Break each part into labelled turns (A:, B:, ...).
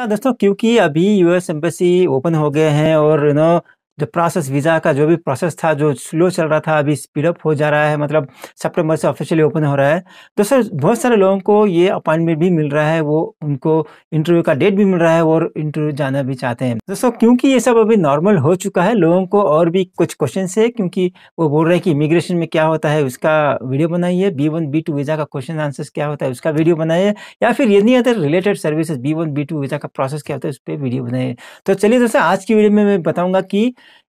A: हाँ दोस्तों क्योंकि अभी यूएस एम्बेसी ओपन हो गए हैं और यू नो जो प्रोसेस वीज़ा का जो भी प्रोसेस था जो स्लो चल रहा था अभी स्पीडअप हो जा रहा है मतलब सेप्टेम्बर से ऑफिशियली ओपन हो रहा है तो सर बहुत सारे लोगों को ये अपॉइंटमेंट भी मिल रहा है वो उनको इंटरव्यू का डेट भी मिल रहा है और इंटरव्यू जाना भी चाहते हैं दोस्तों क्योंकि ये सब अभी नॉर्मल हो चुका है लोगों को और भी कुछ क्वेश्चन है क्योंकि वो बोल रहे हैं कि इमिग्रेशन में क्या होता है उसका वीडियो बनाइए B one B two visa का क्वेश्चन आंसर क्या होता है उसका वीडियो बनाइए या फिर यदि आता related services B one B two visa का प्रोसेस क्या होता है उस पर वीडियो बनाइए तो चलिए दोस्तों आज की वीडियो में मैं बताऊंगा कि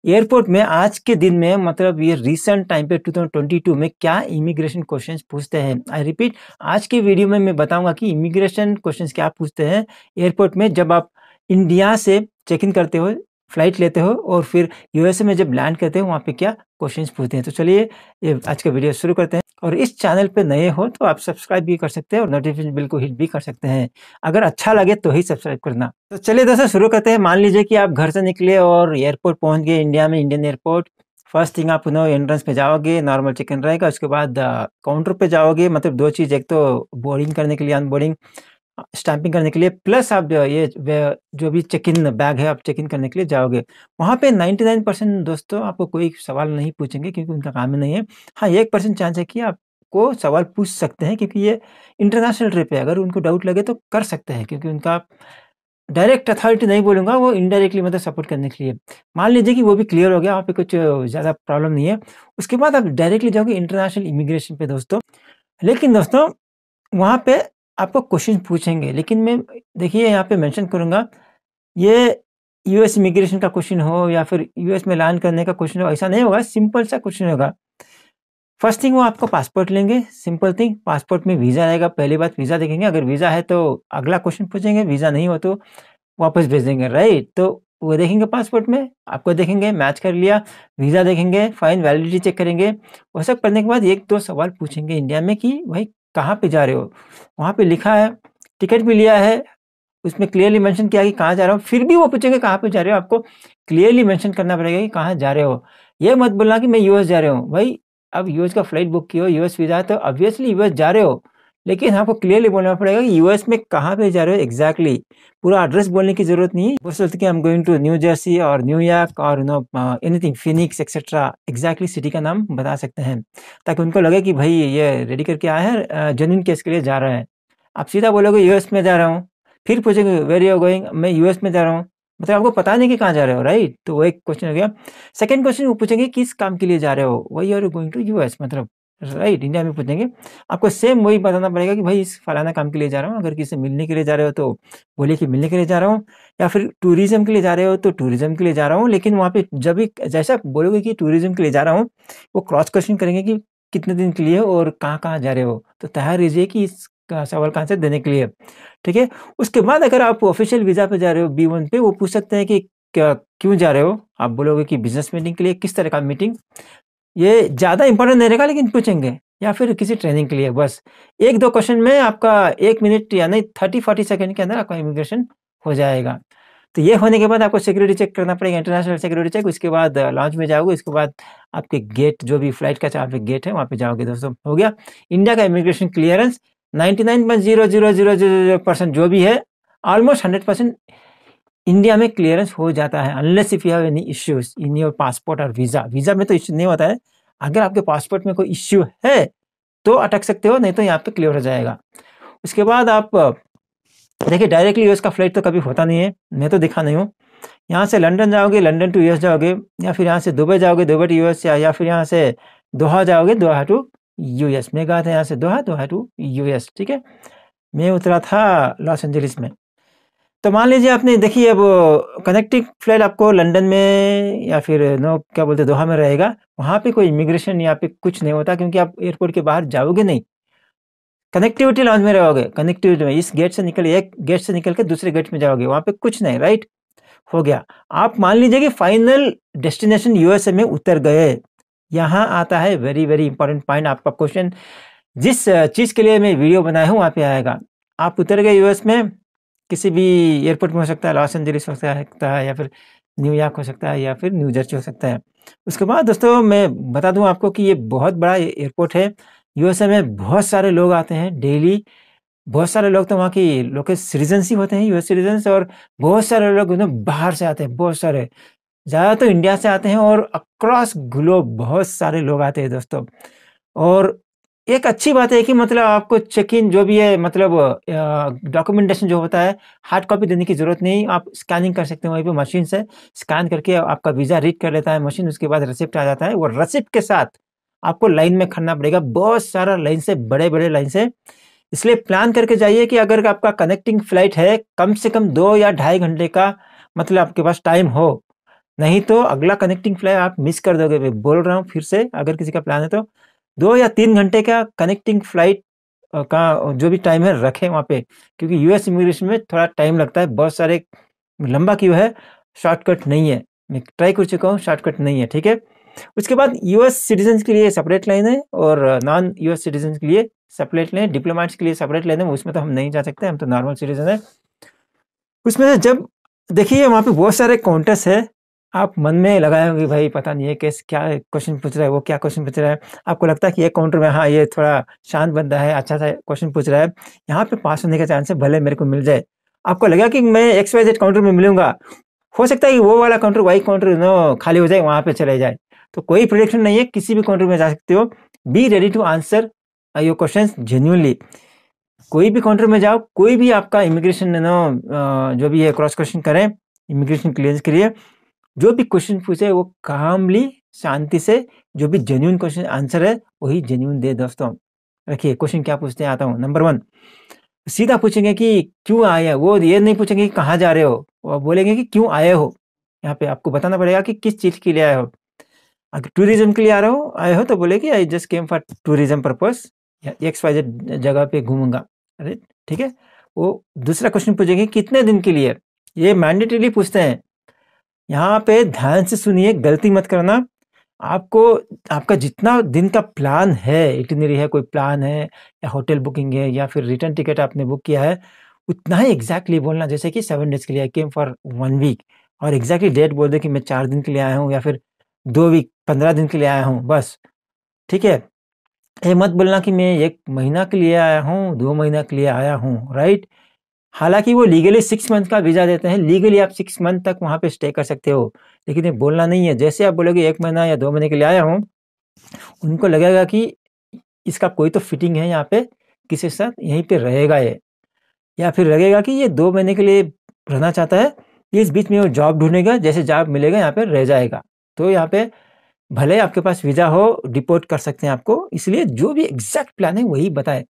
A: एयरपोर्ट में आज के दिन में मतलब ये रिसेंट टाइम पे 2022 में क्या इमिग्रेशन क्वेश्चन पूछते हैं आई रिपीट आज के वीडियो में मैं बताऊंगा कि इमिग्रेशन क्वेश्चन क्या पूछते हैं एयरपोर्ट में जब आप इंडिया से चेक इन करते हो फ्लाइट लेते हो और फिर यूएसए में जब लैंड करते हो वहाँ पे क्या क्वेश्चंस पूछते हैं तो चलिए ये आज का वीडियो शुरू करते हैं और इस चैनल पे नए हो तो आप सब्सक्राइब भी कर सकते हैं और नोटिफिकेशन बिल को हिट भी कर सकते हैं अगर अच्छा लगे तो ही सब्सक्राइब करना तो चलिए दोस्तों शुरू करते हैं मान लीजिए कि आप घर से निकले और एयरपोर्ट पहुँच गए इंडिया में इंडियन एयरपोर्ट फर्स्ट थिंग आप उन्होंने एंट्रेंस पे जाओगे नॉर्मल चिकन रहेगा उसके बाद काउंटर पे जाओगे मतलब दो चीज़ एक तो बोर्डिंग करने के लिए अनबोर्डिंग स्टैंपिंग करने के लिए प्लस आप ये जो भी चेक इन बैग है आप चेक इन करने के लिए जाओगे वहाँ पे 99 परसेंट दोस्तों आपको कोई सवाल नहीं पूछेंगे क्योंकि उनका काम ही नहीं है हाँ एक परसेंट चांस है कि आपको सवाल पूछ सकते हैं क्योंकि ये इंटरनेशनल ट्रिप है अगर उनको डाउट लगे तो कर सकते हैं क्योंकि उनका डायरेक्ट अथॉरिटी नहीं बोलूँगा वो इनडायरेक्टली मतलब सपोर्ट करने के लिए मान लीजिए कि वो भी क्लियर हो गया वहाँ पर कुछ ज़्यादा प्रॉब्लम नहीं है उसके बाद आप डायरेक्टली जाओगे इंटरनेशनल इमिग्रेशन पे दोस्तों लेकिन दोस्तों वहाँ पे आपको क्वेश्चन पूछेंगे लेकिन मैं देखिए यहाँ पे मेंशन करूँगा ये यूएस इमिग्रेशन का क्वेश्चन हो या फिर यूएस में लैंड करने का क्वेश्चन हो ऐसा नहीं होगा सिंपल सा क्वेश्चन होगा फर्स्ट थिंग वो आपको पासपोर्ट लेंगे सिंपल थिंग पासपोर्ट में वीज़ा रहेगा पहली बात वीज़ा देखेंगे अगर वीज़ा है तो अगला क्वेश्चन पूछेंगे वीज़ा नहीं हो तो वापस भेज देंगे राइट तो वो देखेंगे पासपोर्ट में आपको देखेंगे मैच कर लिया वीज़ा देखेंगे फाइन वैलिडिटी चेक करेंगे वो सब करने के बाद एक दो सवाल पूछेंगे इंडिया में कि भाई कहाँ पे जा रहे हो वहाँ पे लिखा है टिकट भी लिया है उसमें क्लियरली मेंशन किया कि कहाँ जा रहा हो फिर भी वो पूछेंगे कहाँ पे जा रहे हो आपको क्लियरली मेंशन करना पड़ेगा कि कहाँ जा रहे हो ये मत बोलना कि मैं यूएस जा रहे हूँ भाई अब यूएस का फ्लाइट बुक किया हो यूएस वीज़ा तो ऑब्वियसली यूएस जा रहे हो लेकिन आपको क्लियरली बोलना पड़ेगा कि यूएस में कहाँ पे जा रहे हो एग्जैक्टली पूरा एड्रेस बोलने की जरूरत नहीं है बोल सकते कि हम गोइंग टू न्यू जर्सी और न्यूयॉर्क और no anything Phoenix etcetera exactly city का नाम बता सकते हैं ताकि उनको लगे कि भाई ये रेडी करके आए हैं जेन्यून uh, केस के लिए जा रहे हैं आप सीधा बोलोगे यूएस में जा रहा हूँ फिर पूछेंगे वेर यू गोइंग मैं यूएस में जा रहा हूँ मतलब आपको पता नहीं कि कहाँ जा रहे हो राइट तो वो एक क्वेश्चन हो गया सेकेंड क्वेश्चन वो पूछेंगे किस काम के लिए जा रहे हो वही are you going to US मतलब राइट इंडिया में पूछेंगे आपको सेम वही बताना पड़ेगा कि भाई इस फलाना काम के लिए जा रहा हूँ अगर किसी मिलने के लिए जा रहे हो तो बोलिए कि मिलने के लिए जा रहा हूँ या फिर टूरिज्म के लिए जा रहे हो तो टूरिज्म के लिए जा रहा हूँ लेकिन वहाँ पे जब भी जैसा बोलोगे कि टूरिज्म के लिए जा रहा हूँ वो क्रॉस क्वेश्चन करेंगे कि कितने दिन के लिए और कहाँ कहाँ जा रहे हो तो तैयार रहिए कि इस सवाल का आंसर देने के लिए ठीक है उसके बाद अगर आप ऑफिशियल वीज़ा पे जा रहे हो बी वन पे वो पूछ सकते हैं कि क्या क्यों जा रहे हो आप बोलोगे कि बिजनेस मीटिंग के लिए किस तरह का मीटिंग ये ज़्यादा इंपॉर्टेंट नहीं रहेगा लेकिन पूछेंगे या फिर किसी ट्रेनिंग के लिए बस एक दो क्वेश्चन में आपका एक मिनट या नहीं थर्टी फोर्टी सेकेंड के अंदर आपका इमिग्रेशन हो जाएगा तो ये होने के बाद आपको सिक्योरिटी चेक करना पड़ेगा इंटरनेशनल सिक्योरिटी चेक उसके बाद लॉन्च uh, में जाओगे उसके बाद आपके गेट जो भी फ्लाइट का चाहे गेट है वहाँ पे जाओगे दोस्तों हो गया इंडिया का immigration clearance ninety nine point zero zero zero zero percent जो भी है ऑलमोस्ट हंड्रेड परसेंट इंडिया में क्लियरेंस हो जाता है unless if you have any issues in your passport और वीज़ा वीज़ा में तो इश्यू नहीं होता है अगर आपके पासपोर्ट में कोई इश्यू है तो अटक सकते हो नहीं तो यहाँ पे क्लियर हो जाएगा उसके बाद आप देखिए डायरेक्टली यूएस का फ्लाइट तो कभी होता नहीं है मैं तो दिखा नहीं हूँ यहाँ से लंदन जाओगे लंदन टू यूएस जाओगे या फिर यहाँ से दुबई जाओगे दुबई टू यूएस या, या फिर यहाँ से दोहा जाओगे दोहा टू यूएस मैं गया था यहाँ से दोहा दोहा टू यूएस ठीक है मैं उतरा था लॉस एंजलिस में तो मान लीजिए आपने देखिए अब कनेक्टिंग फ्लाइट आपको लंदन में या फिर नो क्या बोलते दोहा में रहेगा वहाँ पे कोई इमिग्रेशन या पे कुछ नहीं होता क्योंकि आप एयरपोर्ट के बाहर जाओगे नहीं कनेक्टिविटी लॉन्च में रहोगे कनेक्टिविटी में इस गेट से निकल एक गेट से निकल के दूसरे गेट में जाओगे वहाँ पर कुछ नहीं राइट हो गया आप मान लीजिए कि फाइनल डेस्टिनेशन यूएसए में उतर गए यहाँ आता है वेरी वेरी इंपॉर्टेंट पॉइंट आपका क्वेश्चन जिस चीज़ के लिए मैं वीडियो बनाया हूँ वहाँ पे आएगा आप उतर गए यूएस में किसी भी एयरपोर्ट में हो सकता है लॉस एंजलिस हो सकता है या फिर न्यूयॉर्क हो सकता है या फिर न्यू जर्सी हो सकता है उसके बाद दोस्तों मैं बता दूं आपको कि ये बहुत बड़ा एयरपोर्ट है यूएसए में बहुत सारे लोग आते हैं डेली बहुत सारे लोग तो वहाँ की लोकल सिटीजन्स ही होते हैं यूएस सिटीजन्स और बहुत सारे लोग बाहर से आते हैं बहुत सारे ज़्यादा तो इंडिया से आते हैं और अक्रॉस ग्लोब बहुत सारे लोग आते हैं दोस्तों और एक अच्छी बात है कि मतलब आपको चेक इन जो भी है मतलब डॉक्यूमेंटेशन जो होता है हार्ड कॉपी देने की ज़रूरत नहीं आप स्कैनिंग कर सकते हैं वहीं पे मशीन से स्कैन करके आपका वीज़ा रीड कर लेता है मशीन उसके बाद रिसिप्ट आ जाता है वो रिसिप्ट के साथ आपको लाइन में खड़ना पड़ेगा बहुत सारा लाइन से बड़े बड़े लाइन से इसलिए प्लान करके जाइए कि अगर आपका कनेक्टिंग फ्लाइट है कम से कम दो या ढाई घंटे का मतलब आपके पास टाइम हो नहीं तो अगला कनेक्टिंग फ्लाइट आप मिस कर दोगे बोल रहा हूँ फिर से अगर किसी का प्लान है तो दो या तीन घंटे का कनेक्टिंग फ्लाइट का जो भी टाइम है रखें वहाँ पे क्योंकि यूएस इमिग्रेशन में थोड़ा टाइम लगता है बहुत सारे लंबा क्यू है शॉर्टकट नहीं है मैं ट्राई कर चुका हूँ शॉर्टकट नहीं है ठीक है उसके बाद यूएस सिटीजन के लिए सेपरेट लाइन है और नॉन यूएस सिटीजन के लिए सेपरेट लाइन डिप्लोमेट्स के लिए सेपरेट लाइन है उसमें तो हम नहीं जा सकते हम तो नॉर्मल सिटीजन है उसमें जब देखिए वहाँ पे बहुत सारे काउंटर्स है आप मन में लगाए होंगे भाई पता नहीं है कैस क्या क्वेश्चन पूछ रहा है वो क्या क्वेश्चन पूछ रहा है आपको लगता है कि ये काउंटर में हाँ ये थोड़ा शांत बंदा है अच्छा सा क्वेश्चन पूछ रहा है यहाँ पे पास होने का चांस है भले मेरे को मिल जाए आपको लगा कि मैं एक्स वाई जेड काउंटर में मिलूंगा हो सकता है कि वो वाला काउंटर वाई काउंटर नो खाली हो जाए वहाँ पे चले जाए तो कोई प्रोडिक्शन नहीं है किसी भी काउंटर में जा सकते हो be ready to answer your question genuinely कोई भी काउंटर में जाओ कोई भी आपका इमिग्रेशन नो जो भी है क्रॉस क्वेश्चन करें इमिग्रेशन क्लियरेंस के लिए जो भी क्वेश्चन पूछे वो कामली शांति से जो भी जेन्यून क्वेश्चन आंसर है वही जेन्यून दे दोस्तों रखिए क्वेश्चन क्या पूछते हैं आता हूँ नंबर वन सीधा पूछेंगे कि क्यों आए वो ये नहीं पूछेंगे कि कहाँ जा रहे हो वो बोलेंगे कि क्यों आए हो यहाँ पे आपको बताना पड़ेगा कि किस चीज़ के लिए आए हो अगर टूरिज्म के लिए आ रहे हो आए हो तो बोले कि I just came for tourism purpose या एक्स वाई जेड जगह पे घूमूंगा अरे ठीक है वो दूसरा क्वेश्चन पूछेंगे कितने दिन के लिए ये मैंडेटरीली पूछते हैं यहाँ पे ध्यान से सुनिए गलती मत करना आपको आपका जितना दिन का प्लान है इटनरी है कोई प्लान है या होटल बुकिंग है या फिर रिटर्न टिकट आपने बुक किया है उतना ही एग्जैक्टली बोलना जैसे कि सेवन डेज के लिए I came for one week और एग्जैक्टली डेट बोल दे कि मैं चार दिन के लिए आया हूँ या फिर दो वीक पंद्रह दिन के लिए आया हूँ बस ठीक है ये मत बोलना कि मैं एक महीना के लिए आया हूँ दो महीना के लिए आया हूँ राइट हालांकि वो लीगली सिक्स मंथ का वीज़ा देते हैं लीगली आप सिक्स मंथ तक वहाँ पे स्टे कर सकते हो लेकिन ये बोलना नहीं है जैसे आप बोलोगे एक महीना या दो महीने के लिए आया हूँ उनको लगेगा कि इसका कोई तो फिटिंग है यहाँ पे किसी साथ यहीं पे रहेगा ये या फिर लगेगा कि ये दो महीने के लिए रहना चाहता है इस बीच में वो जॉब ढूंढेगा जैसे जॉब मिलेगा यहाँ पे रह जाएगा तो यहाँ पे भले आपके पास वीज़ा हो डिपोर्ट कर सकते हैं आपको इसलिए जो भी एग्जैक्ट प्लान है वही बताएं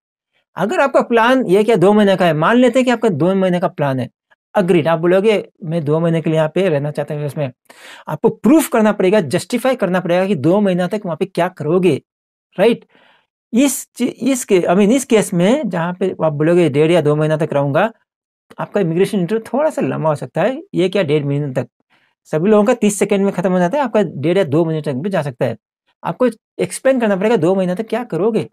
A: अगर आपका प्लान ये क्या दो महीने का है मान लेते हैं कि आपका दो महीने का प्लान है अग्रीड आप बोलोगे मैं दो महीने के लिए यहाँ पे रहना चाहता हूँ इसमें आपको प्रूफ करना पड़ेगा जस्टिफाई करना पड़ेगा कि दो महीना तक वहाँ पे क्या करोगे राइट इस इस के आई मीन इस केस में जहाँ पे आप बोलोगे डेढ़ या दो महीना तक रहूंगा तो आपका इमिग्रेशन इंटरव्यू थोड़ा सा लंबा हो सकता है ये क्या डेढ़ महीने तक सभी लोगों का तीस सेकेंड में खत्म हो जाता है आपका डेढ़ या दो महीने तक भी जा सकता है आपको एक्सप्लेन करना पड़ेगा दो महीना तक क्या करोगे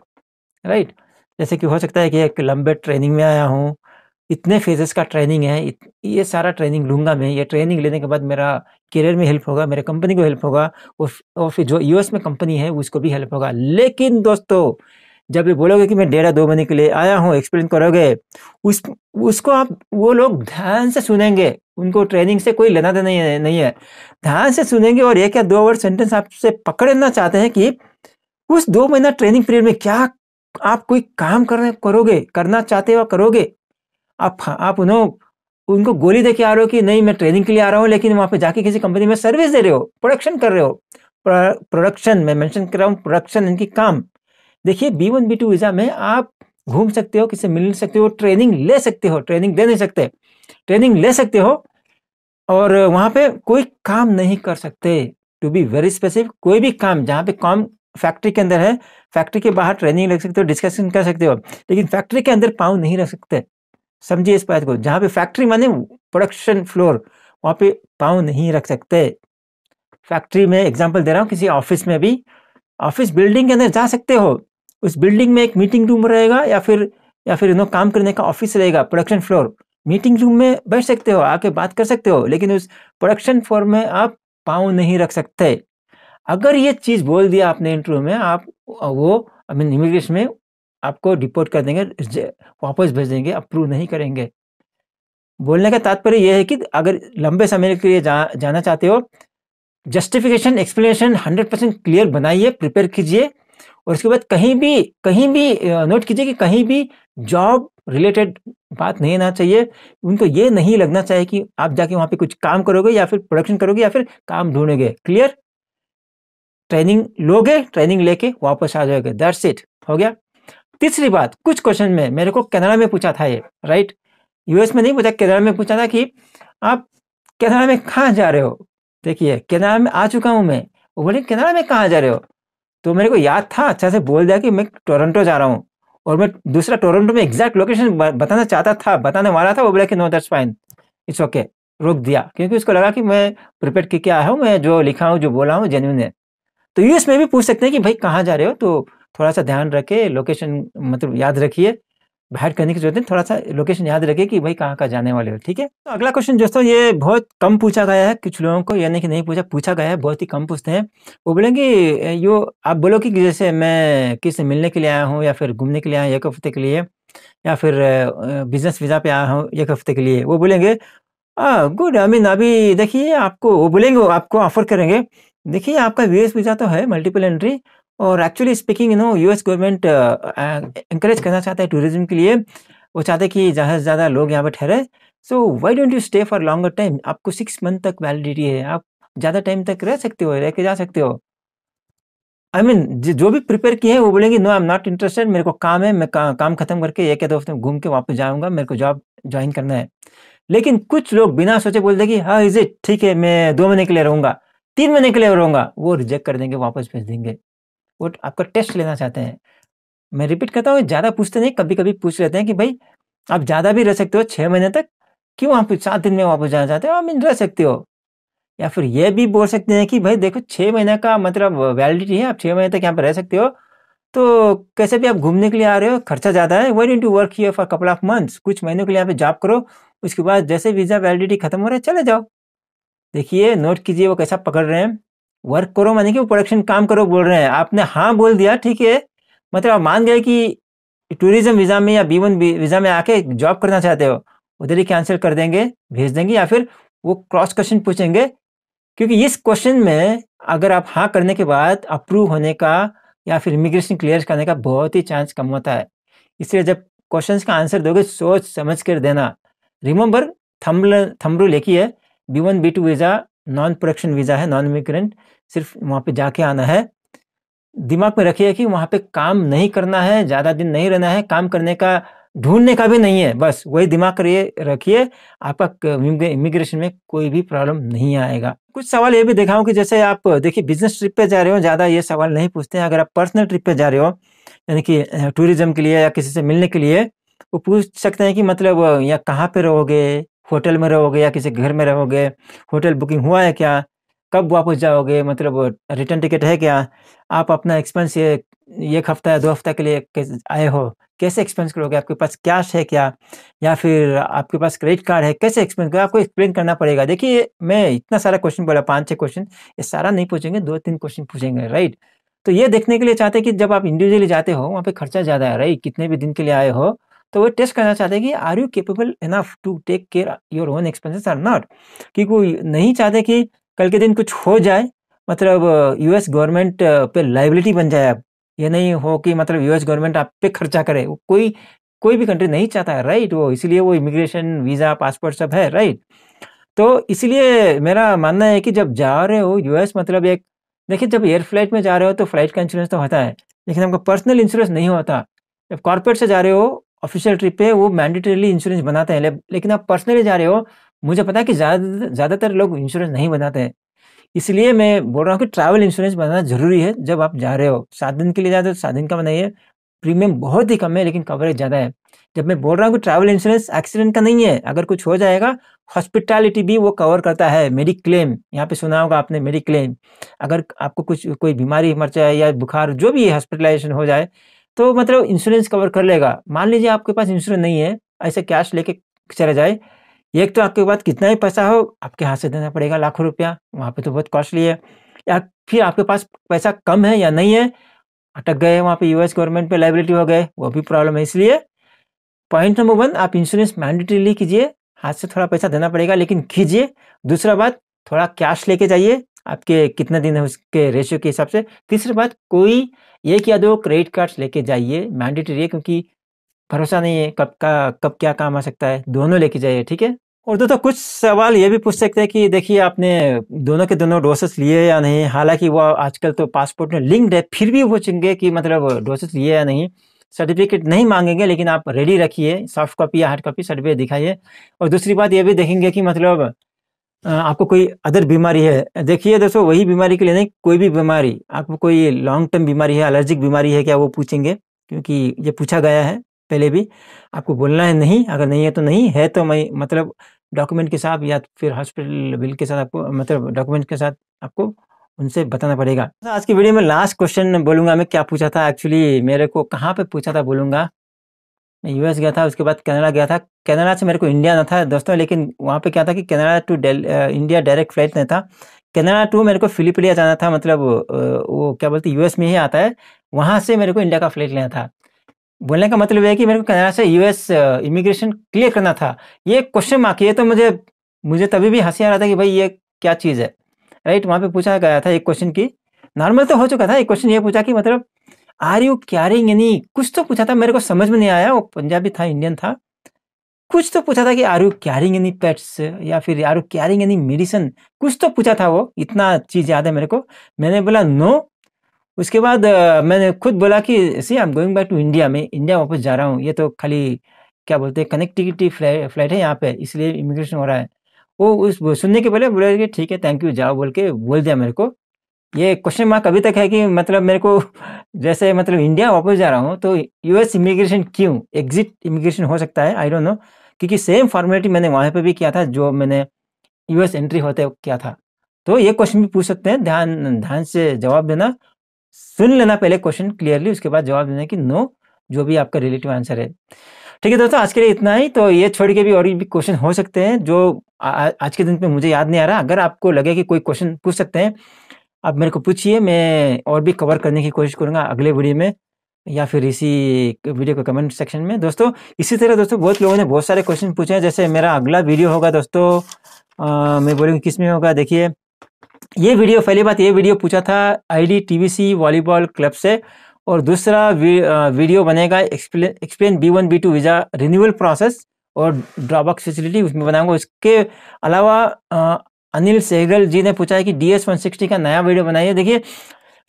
A: राइट जैसे कि हो सकता है कि एक लंबे ट्रेनिंग में आया हूँ इतने फेजेस का ट्रेनिंग है ये सारा ट्रेनिंग लूँगा मैं ये ट्रेनिंग लेने के बाद मेरा करियर में हेल्प होगा मेरे कंपनी को हेल्प होगा और फिर जो यूएस में कंपनी है उसको भी हेल्प होगा लेकिन दोस्तों जब ये बोलोगे कि मैं डेढ़ा दो महीने के लिए आया हूँ एक्सप्लेन करोगे उस उसको आप वो लोग ध्यान से सुनेंगे उनको ट्रेनिंग से कोई लेना देना नहीं, नहीं है ध्यान से सुनेंगे और एक या दो वर्ड सेंटेंस आपसे पकड़ना चाहते हैं कि उस दो महीना ट्रेनिंग पीरियड में क्या आप कोई काम करने करोगे करना चाहते हो करोगे आप हाँ, आप उन्हों उनको गोली देके आ रहे हो कि नहीं मैं ट्रेनिंग के लिए आ रहा हूँ लेकिन वहाँ पे जाके किसी कंपनी में सर्विस दे रहे हो प्रोडक्शन कर रहे हो प्रोडक्शन मैं मेंशन कर रहा हूँ प्रोडक्शन इनकी काम देखिए B one B two visa में आप घूम सकते हो किसी मिल सकते हो ट्रेनिंग ले सकते हो ट्रेनिंग दे नहीं सकते ट्रेनिंग ले सकते हो और वहाँ पे कोई काम नहीं कर सकते टू बी वेरी स्पेसिफिक कोई भी काम जहाँ पे काम फैक्ट्री के अंदर है फैक्ट्री के बाहर ट्रेनिंग रख सकते हो डिस्कशन कर सकते हो लेकिन फैक्ट्री के अंदर पाँव नहीं रख सकते समझिए इस बात को जहाँ पे फैक्ट्री माने प्रोडक्शन फ्लोर वहाँ पे पाँव नहीं रख सकते फैक्ट्री में एग्जाम्पल दे रहा हूँ किसी ऑफिस में भी ऑफिस बिल्डिंग के अंदर जा सकते हो उस बिल्डिंग में एक मीटिंग रूम रहेगा या फिर या फिर इन्हों काम करने का ऑफिस रहेगा प्रोडक्शन फ्लोर मीटिंग रूम में बैठ सकते हो आके बात कर सकते हो लेकिन उस प्रोडक्शन फ्लोर में आप पाँव नहीं रख सकते अगर ये चीज़ बोल दिया आपने इंटरव्यू में आप वो आई मीन इमिग्रेशन में आपको रिपोर्ट कर देंगे वापस भेज देंगे अप्रूव नहीं करेंगे बोलने का तात्पर्य यह है कि अगर लंबे समय के लिए जा, जाना चाहते हो justification explanation hundred percent clear बनाइए प्रिपेयर कीजिए और उसके बाद कहीं भी कहीं भी नोट कीजिए कि कहीं भी जॉब रिलेटेड बात नहीं आना चाहिए उनको ये नहीं लगना चाहिए कि आप जाके वहाँ पे कुछ काम करोगे या फिर प्रोडक्शन करोगे या फिर काम ढूंढोगे क्लियर ट्रेनिंग लोगे ट्रेनिंग लेके वापस आ जाओगे दैट्स इट हो गया तीसरी बात कुछ क्वेश्चन में मेरे को कैनेडा में पूछा था ये राइट यूएस में नहीं पूछा कैनेडा में पूछा था कि आप कैनेडा में कहाँ जा रहे हो देखिए कैनेडा में आ चुका हूँ मैं वो बोले कैनेडा में कहाँ जा रहे हो तो मेरे को याद था अच्छा से बोल दिया कि मैं टोरंटो जा रहा हूँ और मैं दूसरा टोरंटो में एग्जैक्ट लोकेशन बताना चाहता था बताने वाला था वो बोला कि no that's fine it's okay रोक दिया क्योंकि उसको लगा कि मैं प्रिपेयर करके आया हूँ मैं जो लिखा हूँ जो बोला हूँ जेन्यून है तो यूएस में भी पूछ सकते हैं कि भाई कहाँ जा रहे हो तो थोड़ा सा ध्यान रखे लोकेशन मतलब याद रखिए बाहर करने की जरूरत है थोड़ा सा लोकेशन याद रखे कि भाई कहाँ कहाँ जाने वाले हो ठीक है तो अगला क्वेश्चन दोस्तों ये बहुत कम पूछा गया है कुछ लोगों को यानी कि नहीं पूछा पूछा गया है बहुत ही कम पूछते हैं वो बोलेंगे यो आप बोलो कि जैसे मैं किस मिलने के लिए आया हूँ या फिर घूमने के लिए आया एक हफ्ते के लिए या फिर बिजनेस वीज़ा पे आया हूँ एक हफ्ते के लिए वो बोलेंगे गुड आई मीन अभी देखिए आपको वो बोलेंगे आपको ऑफर करेंगे देखिए आपका यूएस वीज़ा तो है मल्टीपल एंट्री और actually speaking you know US government encourage करना चाहता है टूरिज्म के लिए वो चाहते हैं कि ज़्यादा से ज़्यादा लोग यहाँ पर ठहरे so why don't you stay for longer time आपको सिक्स मंथ तक वैलिडिटी है आप ज़्यादा टाइम तक रह सकते हो रह के जा सकते हो आई I मीन mean, जो भी प्रिपेयर किए हैं वो बोलेंगे no I am not interested मेरे को काम है मैं का, काम खत्म करके एक या दो हफ्ते में घूम के वापस जाऊंगा मेरे को जॉब ज्वाइन करना है लेकिन कुछ लोग बिना सोचे बोल कि हाँ इज इट ठीक है मैं दो महीने के लिए रहूंगा तीन महीने के लिए रहूंगा वो रिजेक्ट कर देंगे वापस भेज देंगे वो आपका टेस्ट लेना चाहते हैं मैं रिपीट करता हूँ ज़्यादा पूछते नहीं कभी कभी पूछ लेते हैं कि भाई आप ज़्यादा भी रह सकते हो छः महीने तक क्यों आप सात दिन में वापस जाना चाहते हो आप रह सकते हो या फिर ये भी बोल सकते हैं कि भाई देखो छः महीने का मतलब वैलिडिटी है आप छः महीने तक यहाँ पर रह सकते हो तो कैसे भी आप घूमने के लिए आ रहे हो खर्चा ज़्यादा है wait in to work here for couple of months कुछ महीनों के लिए यहाँ पे जॉब करो उसके बाद जैसे वीज़ा वैलिडिटी खत्म हो रहा है चले जाओ देखिए नोट कीजिए वो कैसा पकड़ रहे हैं वर्क करो माने कि वो प्रोडक्शन काम करो बोल रहे हैं आपने हाँ बोल दिया ठीक है मतलब आप मान गए कि टूरिज्म वीज़ा में या बी वन वीज़ा में आके जॉब करना चाहते हो उधर ही कैंसिल कर देंगे भेज देंगे या फिर वो क्रॉस क्वेश्चन पूछेंगे क्योंकि इस क्वेश्चन में अगर आप हाँ करने के बाद अप्रूव होने का या फिर इमिग्रेशन क्लियर करने का बहुत ही चांस कम होता है इसलिए जब क्वेश्चन का आंसर दोगे सोच समझ कर देना रिमेंबर थम्बल थम्बरू लेखी है B one B two visa non production visa है नॉन इमिग्रेंट सिर्फ वहाँ पे जाके आना है दिमाग में रखिए कि वहाँ पे काम नहीं करना है ज़्यादा दिन नहीं रहना है काम करने का ढूंढने का भी नहीं है बस वही दिमाग करिए रखिए आपका इमिग्रेशन में कोई भी प्रॉब्लम नहीं आएगा कुछ सवाल ये भी देखा हूँ कि जैसे आप देखिए बिजनेस ट्रिप पे जा रहे हो ज़्यादा ये सवाल नहीं पूछते हैं अगर आप पर्सनल ट्रिप पे जा रहे हो यानी कि टूरिज्म के लिए या किसी से मिलने के लिए वो पूछ सकते हैं कि मतलब यहाँ कहाँ पे रहोगे होटल में रहोगे या किसी घर में रहोगे होटल बुकिंग हुआ है क्या कब वापस जाओगे मतलब रिटर्न टिकट है क्या आप अपना एक्सपेंस ये एक हफ्ता या दो हफ्ता के लिए आए हो कैसे एक्सपेंस करोगे आपके पास कैश है क्या या फिर आपके पास क्रेडिट कार्ड है कैसे एक्सपेंस करोगे आपको एक्सप्लेन करना पड़ेगा देखिए मैं इतना सारा क्वेश्चन बोला पाँच छः क्वेश्चन ये सारा नहीं पूछेंगे दो तीन क्वेश्चन पूछेंगे राइट तो ये देखने के लिए चाहते हैं कि जब आप इंडिविजुअली जाते हो वहाँ पे खर्चा ज़्यादा है राइट कितने भी दिन के लिए आए हो तो वो टेस्ट करना चाहते हैं कि are you capable enough to take care your own expenses or not कि वो नहीं चाहते कि कल के दिन कुछ हो जाए मतलब यूएस गवर्नमेंट पे लाइबिलिटी बन जाए अब ये नहीं हो कि मतलब यूएस गवर्नमेंट आप पे खर्चा करे वो कोई कोई भी कंट्री नहीं चाहता है राइट वो इसलिए वो इमिग्रेशन वीज़ा पासपोर्ट सब है राइट तो इसलिए मेरा मानना है कि जब जा रहे हो यूएस मतलब एक देखिए जब एयर फ्लाइट में जा रहे हो तो फ्लाइट का इंश्योरेंस तो होता है लेकिन आपका पर्सनल इंश्योरेंस नहीं होता जब कॉर्पोरेट से जा रहे हो ऑफिशियल ट्रिप पे वो मैंडेटरीली इंश्योरेंस बनाते हैं ले, लेकिन आप पर्सनली जा रहे हो मुझे पता है कि ज़्यादातर लोग इंश्योरेंस नहीं बनाते हैं इसलिए मैं बोल रहा हूँ कि ट्रैवल इंश्योरेंस बनाना ज़रूरी है जब आप जा रहे हो सात दिन के लिए जाते हो सात दिन का बनाइए प्रीमियम बहुत ही कम है लेकिन कवरेज ज़्यादा है जब मैं बोल रहा हूँ कि ट्रैवल इंश्योरेंस एक्सीडेंट का नहीं है अगर कुछ हो जाएगा हॉस्पिटैलिटी भी वो कवर करता है मेडिक्लेम क्लेम यहाँ पे सुना होगा आपने मेडिक्लेम क्लेम अगर आपको कुछ कोई बीमारी मर जाए या बुखार जो भी हॉस्पिटलाइजेशन हो जाए तो मतलब इंश्योरेंस कवर कर लेगा मान लीजिए आपके पास इंश्योरेंस नहीं है ऐसे कैश लेके चला जाए एक तो आपके पास कितना ही पैसा हो आपके हाथ से देना पड़ेगा लाखों रुपया वहाँ पे तो बहुत कॉस्टली है या फिर आपके पास पैसा कम है या नहीं है अटक गए वहाँ पे यूएस गवर्नमेंट पे लाइबिलिटी हो गए वो भी प्रॉब्लम है इसलिए पॉइंट नंबर वन आप इंश्योरेंस मैंडेटरीली कीजिए हाथ से थोड़ा पैसा देना पड़ेगा लेकिन कीजिए दूसरा बात थोड़ा कैश लेके जाइए आपके कितने दिन है उसके रेशियो के हिसाब से तीसरी बात कोई एक या दो क्रेडिट कार्ड्स लेके जाइए मैंडेटरी है क्योंकि भरोसा नहीं है कब का कब क्या काम आ सकता है दोनों लेके जाइए ठीक है और दोस्तों कुछ सवाल ये भी पूछ सकते हैं कि देखिए आपने दोनों के दोनों डोसेस लिए या नहीं हालांकि वो आजकल तो पासपोर्ट में लिंक्ड है फिर भी पूछेंगे कि मतलब डोसेस लिए या नहीं सर्टिफिकेट नहीं मांगेंगे लेकिन आप रेडी रखिए सॉफ्ट कॉपी या हार्ड कॉपी सर्टिफिकेट दिखाइए और दूसरी बात ये भी देखेंगे कि मतलब आपको कोई अदर बीमारी है देखिए दोस्तों वही बीमारी के लिए नहीं कोई भी बीमारी आपको कोई लॉन्ग टर्म बीमारी है एलर्जिक बीमारी है क्या वो पूछेंगे क्योंकि ये पूछा गया है पहले भी आपको बोलना है नहीं अगर नहीं है तो नहीं है तो मैं मतलब डॉक्यूमेंट के साथ या फिर हॉस्पिटल बिल के साथ आपको मतलब डॉक्यूमेंट के साथ आपको उनसे बताना पड़ेगा आज की वीडियो में लास्ट क्वेश्चन बोलूंगा मैं क्या पूछा था एक्चुअली मेरे को कहाँ पे पूछा था बोलूंगा मैं यूएस गया था उसके बाद कनाडा गया था कनाडा से मेरे को इंडिया ना था दोस्तों लेकिन वहाँ पे क्या था कि Canada to India direct flight नहीं था कनाडा टू मेरे को फिलिपिलिया जाना था मतलब वो क्या बोलते यूएस में ही आता है वहाँ से मेरे को इंडिया का फ्लाइट लेना था बोलने का मतलब यह है कि मेरे को कनाडा से यूएस इमिग्रेशन क्लियर करना था ये क्वेश्चन मार्क ये तो मुझे मुझे तभी भी हंसी आ रहा था कि भाई ये क्या चीज़ है राइट वहाँ पे पूछा गया था एक क्वेश्चन की नॉर्मल तो हो चुका था एक क्वेश्चन ये पूछा कि मतलब आर यू क्यारिंग यानी कुछ तो पूछा था मेरे को समझ में नहीं आया वो पंजाबी था इंडियन था कुछ तो पूछा था कि are you carrying any pets या फिर are you carrying any medicine कुछ तो पूछा था वो इतना चीज याद है मेरे को मैंने बोला नो उसके बाद मैंने खुद बोला कि see I am going back to India में इंडिया वापस जा रहा हूँ ये तो खाली क्या बोलते हैं कनेक्टिविटी फ्लाइट है यहाँ पे इसलिए इमिग्रेशन हो रहा है वो उस सुनने के पहले बोला ठीक है थैंक यू जाओ बोल के बोल दिया मेरे को ये क्वेश्चन मार्क अभी तक है कि मतलब मेरे को जैसे मतलब इंडिया वापस जा रहा हूँ तो यूएस इमिग्रेशन क्यों एग्जिट इमिग्रेशन हो सकता है आई डोंट नो क्योंकि सेम फॉर्मेलिटी मैंने वहाँ पे भी किया था जो मैंने यूएस एंट्री होते किया था तो ये क्वेश्चन भी पूछ सकते हैं ध्यान ध्यान से जवाब देना सुन लेना पहले क्वेश्चन क्लियरली उसके बाद जवाब देना कि नो जो भी आपका रिलेटिव आंसर है ठीक है दोस्तों आज के लिए इतना ही तो ये छोड़ के भी और भी क्वेश्चन हो सकते हैं जो आ, आज के दिन में मुझे याद नहीं आ रहा अगर आपको लगे कि कोई क्वेश्चन पूछ सकते हैं आप मेरे को पूछिए मैं और भी कवर करने की कोशिश करूँगा अगले वीडियो में या फिर इसी वीडियो को कमेंट सेक्शन में दोस्तों इसी तरह दोस्तों बहुत लोगों ने बहुत सारे क्वेश्चन पूछे हैं जैसे मेरा अगला वीडियो होगा दोस्तों आ, मैं बोलूँगी किस में होगा देखिए ये वीडियो पहली बात ये वीडियो पूछा था आईडी टीवीसी वॉलीबॉल क्लब से और दूसरा वी, आ, वीडियो बनेगा explain explain B one B two visa renewal process और ड्रॉबॉक्स फैसिलिटी उसमें बनाऊंगा उसके अलावा अनिल सहगल जी ने पूछा है कि डी एस वन सिक्सटी का नया वीडियो बनाइए देखिए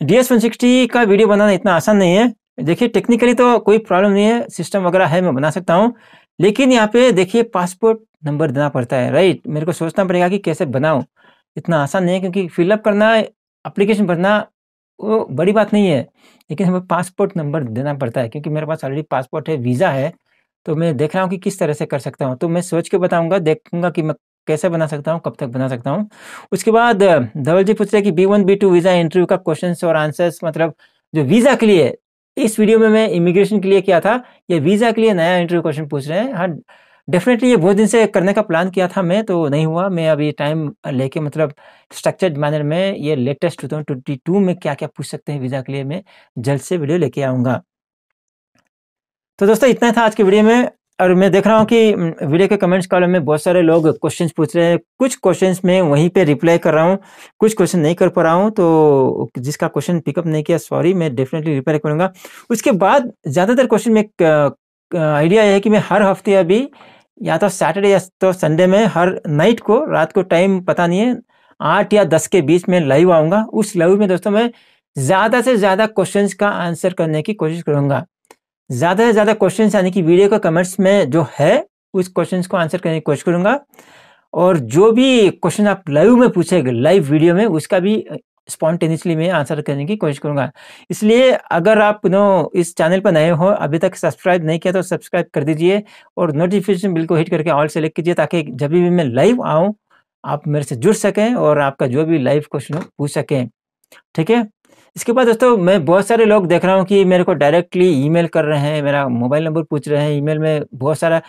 A: डी एस वन सिक्सटी का वीडियो बनाना इतना आसान नहीं है देखिए टेक्निकली तो कोई प्रॉब्लम नहीं है सिस्टम वगैरह है मैं बना सकता हूँ लेकिन यहाँ पे देखिए पासपोर्ट नंबर देना पड़ता है राइट मेरे को सोचना पड़ेगा कि कैसे बनाऊँ इतना आसान नहीं है क्योंकि फिलअप करना अप्लीकेशन भरना वो बड़ी बात नहीं है लेकिन हमें पासपोर्ट नंबर देना पड़ता है क्योंकि मेरे पास ऑलरेडी पासपोर्ट है वीज़ा है तो मैं देख रहा हूँ कि किस तरह से कर सकता हूँ तो मैं सोच के बताऊँगा देखूंगा कि मैं कैसे बना सकता हूँ कब तक बना सकता हूँ उसके बाद धवल जी पूछ रहे कि B one B two visa interview का क्वेश्चन और आंसर्स मतलब जो वीज़ा के लिए इस वीडियो में मैं इमिग्रेशन के लिए किया था ये वीज़ा के लिए नया इंटरव्यू क्वेश्चन पूछ रहे हैं हाँ डेफिनेटली ये बहुत दिन से करने का प्लान किया था मैं तो नहीं हुआ मैं अभी टाइम लेके मतलब स्ट्रक्चर्ड मैनर में ये लेटेस्ट टू ट्वेंटी टू में क्या क्या पूछ सकते हैं वीज़ा के लिए मैं जल्द से वीडियो लेके आऊँगा तो दोस्तों इतना था आज के वीडियो में और मैं देख रहा हूँ कि वीडियो के कमेंट्स कॉलम में बहुत सारे लोग क्वेश्चंस पूछ रहे हैं कुछ क्वेश्चंस में वहीं पे रिप्लाई कर रहा हूँ कुछ क्वेश्चन नहीं कर पा रहा हूँ तो जिसका क्वेश्चन पिकअप नहीं किया सॉरी मैं डेफिनेटली रिप्लाई करूँगा उसके बाद ज़्यादातर क्वेश्चन में आइडिया यह है कि मैं हर हफ्ते अभी या तो सैटरडे या तो संडे में हर नाइट को रात को टाइम पता नहीं है आठ या दस के बीच में लाइव आऊँगा उस लाइव में दोस्तों मैं ज़्यादा से ज़्यादा क्वेश्चन का आंसर करने की कोशिश करूँगा ज़्यादा से ज़्यादा क्वेश्चन यानी कि वीडियो के कमेंट्स में जो है उस क्वेश्चन को आंसर करने की कोशिश करूंगा और जो भी क्वेश्चन आप लाइव में पूछेंगे लाइव वीडियो में उसका भी स्पॉन्टेनियसली मैं आंसर करने की कोशिश करूँगा इसलिए अगर आप नो इस चैनल पर नए हो अभी तक सब्सक्राइब नहीं किया तो सब्सक्राइब कर दीजिए और नोटिफिकेशन बिल को हिट करके ऑल सेलेक्ट कीजिए ताकि जब भी मैं लाइव आऊँ आप मेरे से जुड़ सकें और आपका जो भी लाइव क्वेश्चन हो पूछ सकें ठीक है इसके बाद दोस्तों मैं बहुत सारे लोग देख रहा हूँ कि मेरे को डायरेक्टली ईमेल कर रहे हैं मेरा मोबाइल नंबर पूछ रहे हैं ईमेल में बहुत सारा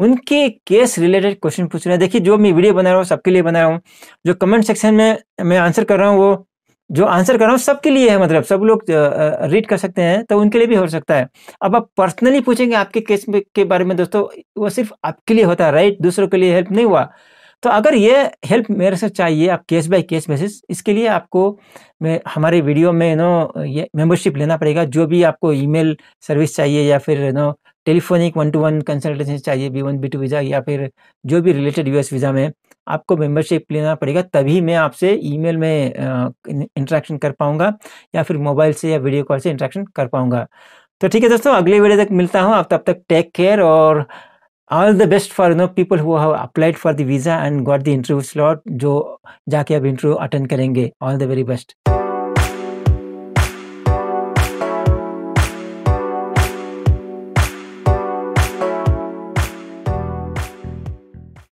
A: उनके केस रिलेटेड क्वेश्चन पूछ रहे हैं देखिए जो मैं वीडियो बना रहा हूँ सबके लिए बना रहा हूँ जो कमेंट सेक्शन में मैं आंसर कर रहा हूँ वो जो आंसर कर रहा हूँ सबके लिए है मतलब सब लोग रीड कर सकते हैं तो उनके लिए भी हो सकता है अब आप पर्सनली पूछेंगे आपके केस के बारे में दोस्तों वो सिर्फ आपके लिए होता है राइट दूसरों के लिए हेल्प नहीं हुआ तो अगर ये हेल्प मेरे से चाहिए आप केस बाय केस बेसिस इसके लिए आपको मैं हमारे वीडियो में नो ये मेंबरशिप लेना पड़ेगा जो भी आपको ईमेल सर्विस चाहिए या फिर no telephonic one to one consultancy चाहिए B one B two visa या फिर जो भी रिलेटेड यूएस वीज़ा में आपको मेंबरशिप लेना पड़ेगा तभी मैं आपसे ईमेल में इंटरेक्शन कर पाऊँगा या फिर मोबाइल से या वीडियो कॉल से इंट्रैक्शन कर पाऊँगा तो ठीक है दोस्तों अगले वीडियो तक मिलता हूँ आप तब तक टेक केयर और all the best for you know, people who have applied for the visa and got the interview slot jo jaake ab interview attend karenge all the very best